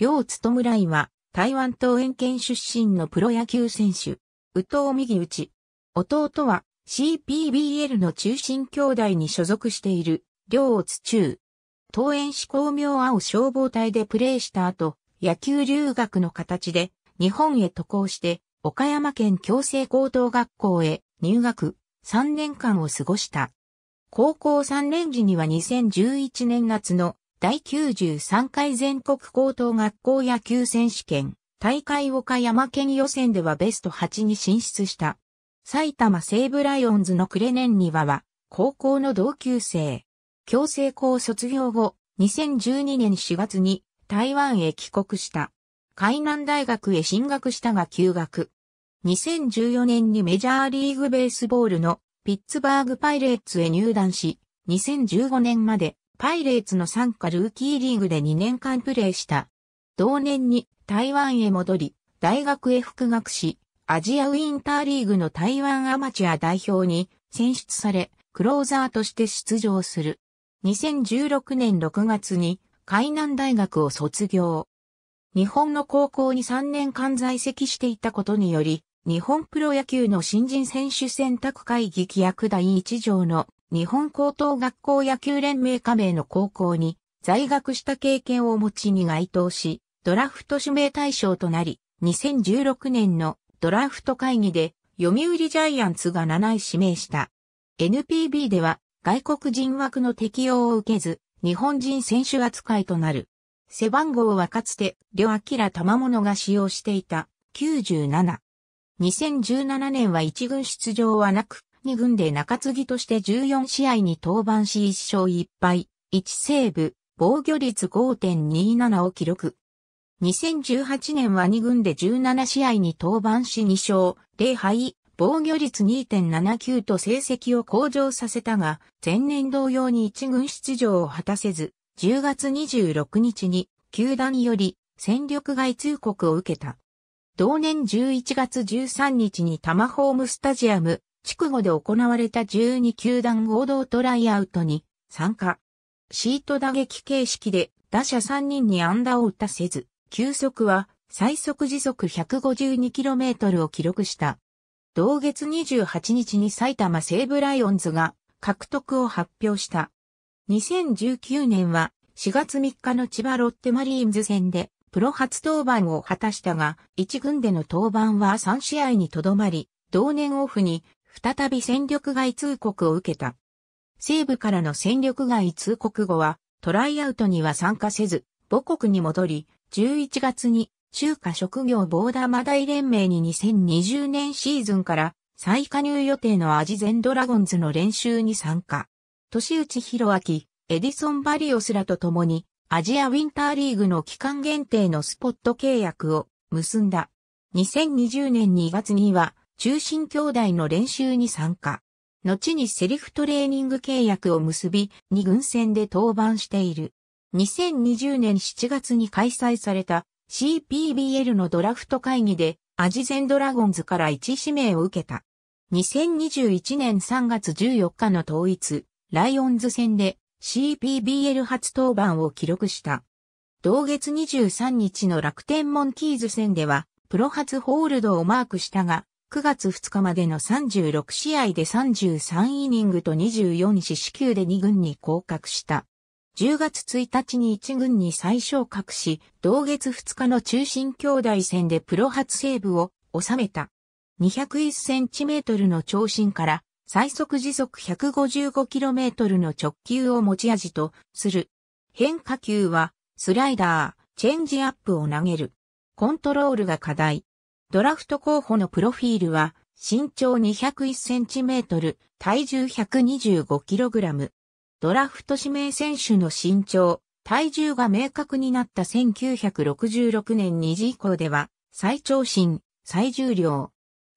両務井は、台湾東園県出身のプロ野球選手、宇藤右内。弟は CPBL の中心兄弟に所属している、両津中。東園市工明青消防隊でプレーした後、野球留学の形で日本へ渡航して、岡山県強制高等学校へ入学3年間を過ごした。高校3年時には2011年夏の第93回全国高等学校野球選手権、大会岡山県予選ではベスト8に進出した。埼玉西武ライオンズのクレネンニワは、高校の同級生。強制校卒業後、2012年4月に台湾へ帰国した。海南大学へ進学したが休学。2014年にメジャーリーグベースボールのピッツバーグパイレーツへ入団し、2015年までパイレーツの参加ルーキーリーグで2年間プレーした。同年に台湾へ戻り、大学へ復学し、アジアウィンターリーグの台湾アマチュア代表に選出され、クローザーとして出場する。2016年6月に海南大学を卒業。日本の高校に3年間在籍していたことにより、日本プロ野球の新人選手選択会議規約第1条の日本高等学校野球連盟加盟の高校に在学した経験を持ちに該当し、ドラフト指名対象となり、2016年のドラフト会議で読売ジャイアンツが7位指名した。NPB では外国人枠の適用を受けず、日本人選手扱いとなる。背番号はかつて、両明玉物が使用していた、97。2017年は一軍出場はなく、2軍で中継ぎとして14試合に登板し1勝1敗、1セーブ、防御率5.27を記録。2018年は2軍で17試合に登板し2勝0敗、防御率2.79と成績を向上させたが、前年同様に1軍出場を果たせず、10月26日に球団より戦力外通告を受けた。同年11月13日にタマホームスタジアム筑後で行われた12球団合同トライアウトに参加。シート打撃形式で打者3人に安打を打たせず、球速は最速時速 152km を記録した。同月28日に埼玉西武ライオンズが獲得を発表した。2019年は4月3日の千葉ロッテマリーンズ戦でプロ初登板を果たしたが、1軍での登板は3試合にとどまり、同年オフに再び戦力外通告を受けた。西部からの戦力外通告後は、トライアウトには参加せず、母国に戻り、11月に中華職業ボーダーマダイ連盟に2020年シーズンから再加入予定のアジゼンドラゴンズの練習に参加。年内広明、エディソン・バリオスらと共にアジアウィンターリーグの期間限定のスポット契約を結んだ。2020年2月には中心兄弟の練習に参加。後にセリフトレーニング契約を結び、二軍戦で登板している。2020年7月に開催された CPBL のドラフト会議で、アジゼンドラゴンズから1指名を受けた。2021年3月14日の統一、ライオンズ戦で CPBL 初登板を記録した。同月23日の楽天モンキーズ戦では、プロ初ホールドをマークしたが、9月2日までの36試合で33イニングと24試死球で2軍に降格した。10月1日に1軍に再昇格し、同月2日の中心兄弟戦でプロ初セーブを収めた。201センチメートルの長身から最速時速155キロメートルの直球を持ち味とする。変化球はスライダー、チェンジアップを投げる。コントロールが課題。ドラフト候補のプロフィールは、身長 201cm、体重 125kg。ドラフト指名選手の身長、体重が明確になった1966年2時以降では、最長身、最重量、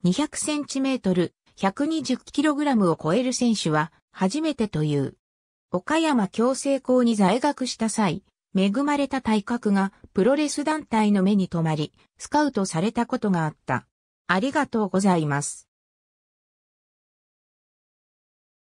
200cm、120kg を超える選手は、初めてという。岡山強制校に在学した際、恵まれた体格がプロレス団体の目に留まり、スカウトされたことがあった。ありがとうございます。